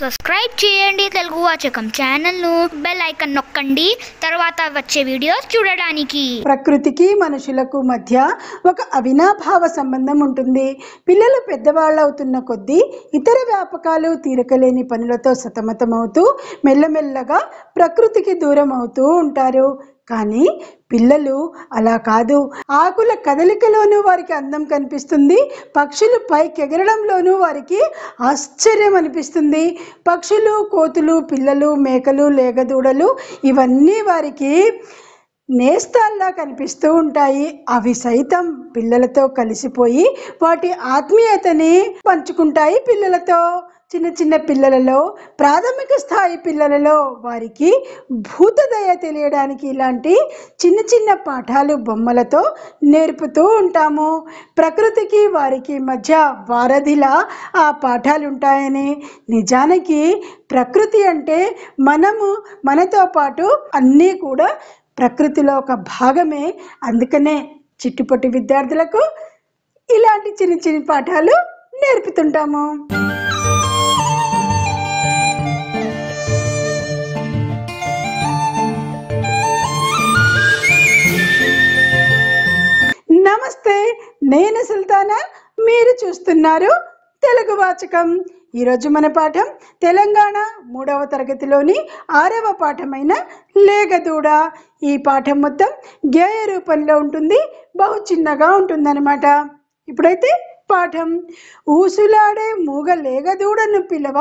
subscribe చేయండి తెలుగు వాచకం ను bell icon నొక్కండి తర్వాత వచ్చే వీడియోస్ చూడడానికి ప్రకృతికి మనుషులకు మధ్య ఒక అవినాభావ సంబంధం ఉంటుంది పిల్లలు పెద్దవాళ్ళు అవుతున్న కొద్దీ ఇతర వ్యాపకాలు తీరకలేని పనులతో సతమతమవుతూ మెల్లమెల్లగా ప్రకృతికి దూరం అవుతూ ఉంటారు కానీ పిల్లలు అలా కాదు ఆకుల కదలికలోనూ వారికి అందం కనిపిస్తుంది పక్షులు పైకెగరడంలోనూ వారికి ఆశ్చర్యం అనిపిస్తుంది పక్షులు కోతులు పిల్లలు మేకలు లేగదూడలు ఇవన్నీ వారికి నేస్తాల్లా కనిపిస్తూ ఉంటాయి అవి సైతం పిల్లలతో కలిసిపోయి వాటి ఆత్మీయతని పంచుకుంటాయి పిల్లలతో చిన్న చిన్న పిల్లలలో ప్రాథమిక స్థాయి పిల్లలలో వారికి భూతదయ తెలియడానికి ఇలాంటి చిన్న చిన్న పాఠాలు బొమ్మలతో నేర్పుతూ ఉంటాము ప్రకృతికి వారికి మధ్య వారధిలా ఆ పాఠాలు ఉంటాయని నిజానికి ప్రకృతి అంటే మనము మనతో పాటు అన్నీ కూడా ప్రకృతిలో ఒక భాగమే అందుకనే చిట్టుపొట్టి విద్యార్థులకు ఇలాంటి చిన్న చిన్న పాఠాలు నేర్పుతుంటాము నేను సుల్తానా మీరు చూస్తున్నారు తెలుగు వాచకం ఈరోజు మన పాఠం తెలంగాణ మూడవ తరగతిలోని ఆరవ పాఠమైన లేగదూడ ఈ పాఠం మొత్తం గేయ రూపంలో ఉంటుంది బహు చిన్నగా ఉంటుందన్నమాట ఇప్పుడైతే పాఠం ఊసులాడే మూగ లేగదూడను పిలవ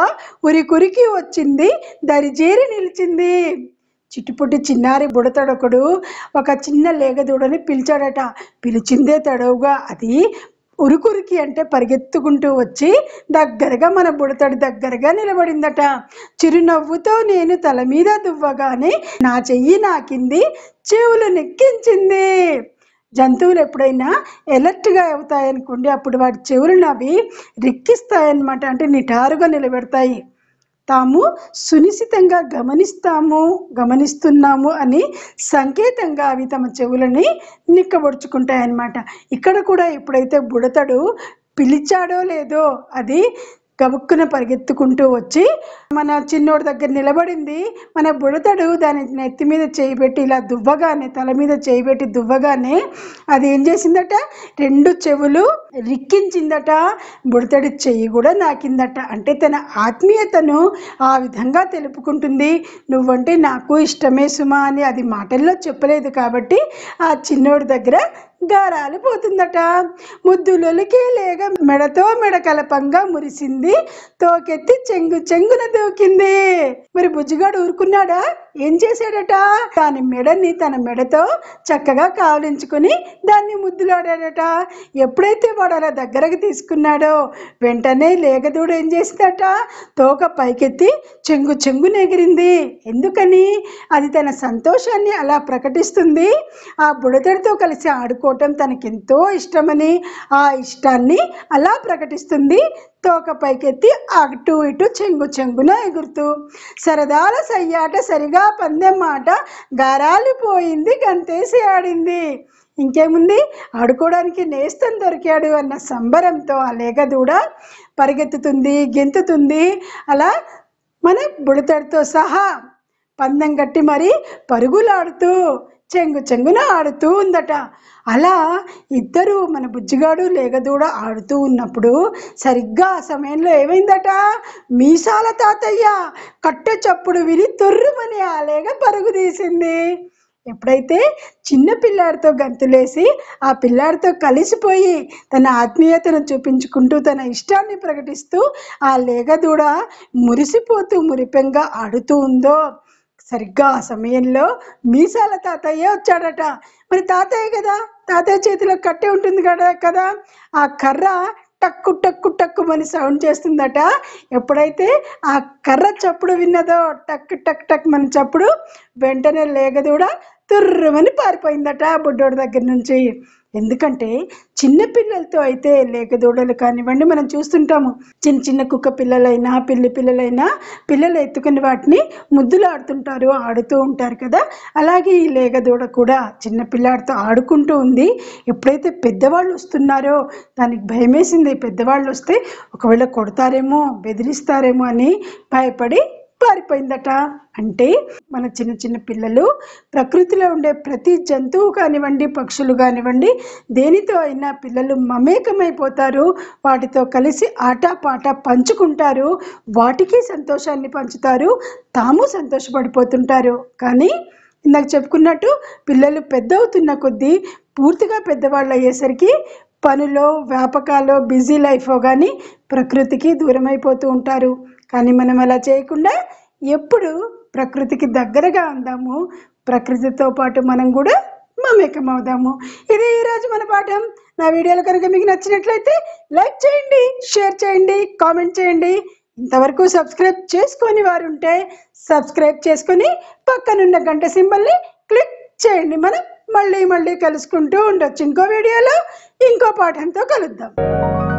ఉరికురికి వచ్చింది దరిజేరి నిలిచింది చిట్టుపుట్టి చిన్నారి బుడతడొకడు ఒక చిన్న లేగదూడని పిలిచాడట పిలిచిందే తడవుగా అది ఉరుకురికి అంటే పరిగెత్తుకుంటూ వచ్చి దగ్గరగా మన బుడతడి దగ్గరగా నిలబడిందట చిరునవ్వుతో నేను తల మీద దువ్వగానే నా చెయ్యి నాకింది చెవులు నెక్కించింది జంతువులు ఎప్పుడైనా ఎలర్ట్గా అవుతాయనుకోండి అప్పుడు వాటి చెవులు నవ్వి రిక్కిస్తాయన్నమాట అంటే నిటారుగా నిలబెడతాయి తాము సునిశ్చితంగా గమనిస్తాము గమనిస్తున్నాము అని సంకేతంగా అవి తమ చెవులని నిక్కబొడుచుకుంటాయన్నమాట ఇక్కడ కూడా ఎప్పుడైతే బుడతడు పిలిచాడో లేదో అది గబుక్కున పరిగెత్తుకుంటూ వచ్చి మన చిన్నోడి దగ్గర నిలబడింది మన బుడతడు దాని నెత్తి మీద చేయిబెట్టి ఇలా దువ్వగానే తల మీద చేయిబెట్టి దువ్వగానే అది ఏం చేసిందట రెండు చెవులు రిక్కించిందట బుడతడి చెయ్యి కూడా నాకిందట అంటే తన ఆత్మీయతను ఆ విధంగా తెలుపుకుంటుంది నువ్వంటే నాకు ఇష్టమే సుమా అని అది మాటల్లో చెప్పలేదు కాబట్టి ఆ చిన్నోడి దగ్గర గారాలిపోతుందట ముద్దులొలికి లేగ మెడతో కలపంగా మురిసింది తోకెత్తి చెంగు చెంగున దూకింది మరి బుజ్జిగాడు ఊరుకున్నాడా ఏం చేశాడట దాని మెడని తన మెడతో చక్కగా కావలించుకుని దాన్ని ముద్దులాడాడట ఎప్పుడైతే వాడు అలా దగ్గరకు తీసుకున్నాడో వెంటనే లేగదూడు ఏం చేసిందట తోక పైకెత్తి చెంగు చెంగు నెగిరింది ఎందుకని అది తన సంతోషాన్ని అలా ప్రకటిస్తుంది ఆ బుడతడితో కలిసి ఆడుకో తనకి తనకెంతో ఇష్టమని ఆ ఇష్టాన్ని అలా ప్రకటిస్తుంది తోక పైకెత్తి అటు ఇటు చెంగు చెంగున ఎగురుతూ సరదాల సయ్యాట సరిగా పందెం మాట గారాలిపోయింది గంతేసి ఆడింది ఇంకేముంది ఆడుకోవడానికి నేస్తం దొరికాడు అన్న సంబరంతో ఆ లేగ దూడ పరిగెత్తుతుంది గెంతుతుంది అలా మన బుడతడితో సహా పందెం కట్టి మరి పరుగులాడుతూ చెంగు చెంగున ఆడుతూ ఉందట అలా ఇద్దరు మన బుజ్జిగాడు లేగదూడ ఆడుతూ ఉన్నప్పుడు సరిగ్గా ఆ సమయంలో ఏమైందట మీసాల తాతయ్య కట్టె చప్పుడు విని తొర్రుమని ఆ లేగ పరుగు తీసింది ఎప్పుడైతే చిన్న పిల్లాడితో గంతులేసి ఆ పిల్లాడితో కలిసిపోయి తన ఆత్మీయతను చూపించుకుంటూ తన ఇష్టాన్ని ప్రకటిస్తూ ఆ లేగదూడ మురిసిపోతూ మురిపెంగా ఆడుతూ ఉందో సరిగ్గా ఆ సమయంలో మీసాల తాతయ్య వచ్చాడట మరి తాతయ్య కదా తాతయ్య చేతిలో కట్టే ఉంటుంది కదా కదా ఆ కర్ర టక్కు టక్కు టక్కు అని సౌండ్ చేస్తుందట ఎప్పుడైతే ఆ కర్ర చప్పుడు విన్నదో టక్ టక్ టక్ మన చప్పుడు వెంటనే లేగదూడ తుర్రమని పారిపోయిందట బుడ్డోడి దగ్గర నుంచి ఎందుకంటే చిన్న పిల్లలతో అయితే లేకదూడలు కానివ్వండి మనం చూస్తుంటాము చిన్న చిన్న కుక్క పిల్లలైనా పిల్లి పిల్లలైనా పిల్లలు ఎత్తుకుని వాటిని ముద్దులు ఆడుతుంటారు ఆడుతూ ఉంటారు కదా అలాగే ఈ లేగదూడ కూడా చిన్న పిల్లాడితో ఆడుకుంటూ ఉంది ఎప్పుడైతే పెద్దవాళ్ళు వస్తున్నారో దానికి భయమేసింది పెద్దవాళ్ళు వస్తే ఒకవేళ కొడతారేమో బెదిరిస్తారేమో అని భయపడి పారిపోయిందట అంటే మన చిన్న చిన్న పిల్లలు ప్రకృతిలో ఉండే ప్రతి జంతువు కానివ్వండి పక్షులు కానివ్వండి దేనితో అయినా పిల్లలు మమేకమైపోతారు వాటితో కలిసి ఆటపాట పంచుకుంటారు వాటికి సంతోషాన్ని పంచుతారు తాము సంతోషపడిపోతుంటారు కానీ ఇందాక చెప్పుకున్నట్టు పిల్లలు పెద్ద అవుతున్న కొద్దీ పూర్తిగా పెద్దవాళ్ళు అయ్యేసరికి పనులో వ్యాపకాల్లో బిజీ లైఫ్ కానీ ప్రకృతికి దూరమైపోతూ ఉంటారు కానీ మనం అలా చేయకుండా ఎప్పుడు ప్రకృతికి దగ్గరగా ఉందాము ప్రకృతితో పాటు మనం కూడా మమేకం అవుదాము ఇది ఈరోజు మన పాఠం నా వీడియోలు కనుక మీకు నచ్చినట్లయితే లైక్ చేయండి షేర్ చేయండి కామెంట్ చేయండి ఇంతవరకు సబ్స్క్రైబ్ చేసుకొని వారుంటే సబ్స్క్రైబ్ చేసుకొని పక్కనున్న గంట సింబల్ని క్లిక్ చేయండి మనం మళ్ళీ మళ్ళీ కలుసుకుంటూ ఉండొచ్చు ఇంకో వీడియోలో ఇంకో పాఠంతో కలుద్దాం